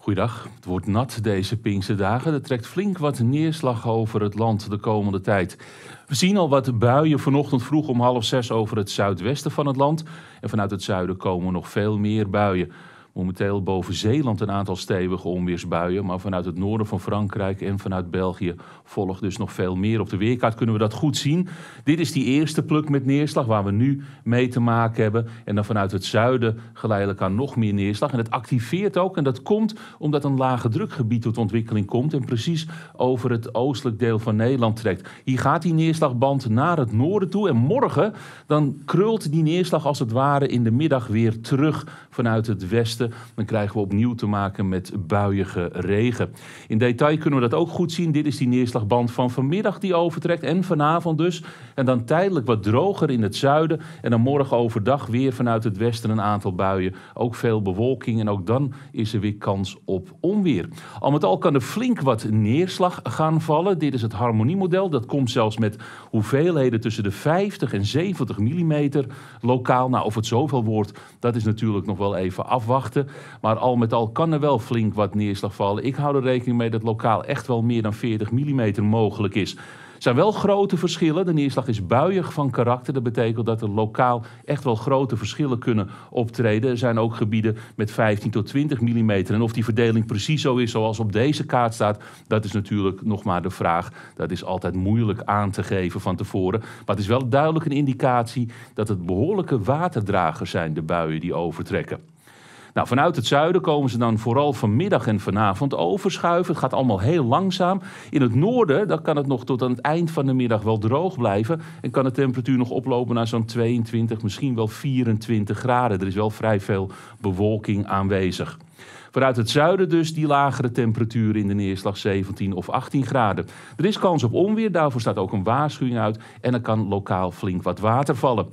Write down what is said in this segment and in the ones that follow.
Goedendag. Het wordt nat deze pinkse dagen. Er trekt flink wat neerslag over het land de komende tijd. We zien al wat buien vanochtend vroeg om half zes over het zuidwesten van het land. En vanuit het zuiden komen nog veel meer buien. Momenteel boven Zeeland een aantal stevige onweersbuien. Maar vanuit het noorden van Frankrijk en vanuit België volgt dus nog veel meer. Op de weerkaart kunnen we dat goed zien. Dit is die eerste pluk met neerslag waar we nu mee te maken hebben. En dan vanuit het zuiden geleidelijk aan nog meer neerslag. En het activeert ook. En dat komt omdat een lage drukgebied tot ontwikkeling komt. En precies over het oostelijk deel van Nederland trekt. Hier gaat die neerslagband naar het noorden toe. En morgen dan krult die neerslag als het ware in de middag weer terug vanuit het westen dan krijgen we opnieuw te maken met buiige regen. In detail kunnen we dat ook goed zien. Dit is die neerslagband van vanmiddag die overtrekt en vanavond dus. En dan tijdelijk wat droger in het zuiden. En dan morgen overdag weer vanuit het westen een aantal buien. Ook veel bewolking en ook dan is er weer kans op onweer. Al met al kan er flink wat neerslag gaan vallen. Dit is het harmoniemodel. Dat komt zelfs met hoeveelheden tussen de 50 en 70 mm lokaal. Nou, of het zoveel wordt, dat is natuurlijk nog wel even afwachten. Maar al met al kan er wel flink wat neerslag vallen. Ik hou er rekening mee dat lokaal echt wel meer dan 40 mm mogelijk is Er zijn wel grote verschillen. De neerslag is buiig van karakter. Dat betekent dat er lokaal echt wel grote verschillen kunnen optreden. Er zijn ook gebieden met 15 tot 20 mm. En of die verdeling precies zo is zoals op deze kaart staat, dat is natuurlijk nog maar de vraag. Dat is altijd moeilijk aan te geven van tevoren. Maar het is wel duidelijk een indicatie dat het behoorlijke waterdragers zijn, de buien die overtrekken. Nou, vanuit het zuiden komen ze dan vooral vanmiddag en vanavond overschuiven. Het gaat allemaal heel langzaam. In het noorden dan kan het nog tot aan het eind van de middag wel droog blijven. En kan de temperatuur nog oplopen naar zo'n 22, misschien wel 24 graden. Er is wel vrij veel bewolking aanwezig. Vanuit het zuiden dus die lagere temperaturen in de neerslag 17 of 18 graden. Er is kans op onweer, daarvoor staat ook een waarschuwing uit en er kan lokaal flink wat water vallen.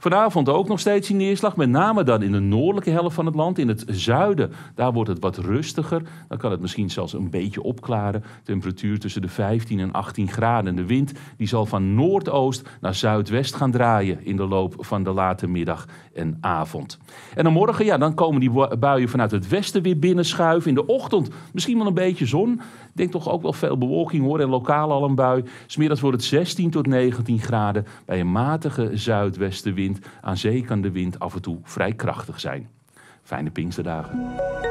Vanavond ook nog steeds die neerslag, met name dan in de noordelijke helft van het land. In het zuiden, daar wordt het wat rustiger. Dan kan het misschien zelfs een beetje opklaren. Temperatuur tussen de 15 en 18 graden. De wind die zal van noordoost naar zuidwest gaan draaien in de loop van de late middag en avond. En dan morgen, ja, dan komen die buien vanuit het westen weer binnen binnenschuiven. In de ochtend misschien wel een beetje zon. denk toch ook wel veel bewolking hoor en lokaal al een bui. Smiddags wordt het 16 tot 19 graden bij een matige zuidwestenwind. Aan zee kan de wind af en toe vrij krachtig zijn. Fijne Pinksterdagen.